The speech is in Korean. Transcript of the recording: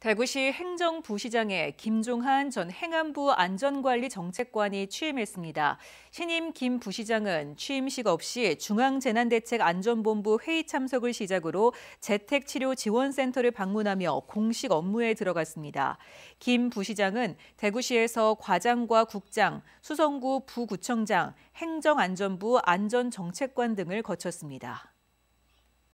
대구시 행정부시장에 김종한 전 행안부 안전관리정책관이 취임했습니다. 신임 김 부시장은 취임식 없이 중앙재난대책안전본부 회의 참석을 시작으로 재택치료지원센터를 방문하며 공식 업무에 들어갔습니다. 김 부시장은 대구시에서 과장과 국장, 수성구 부구청장, 행정안전부 안전정책관 등을 거쳤습니다.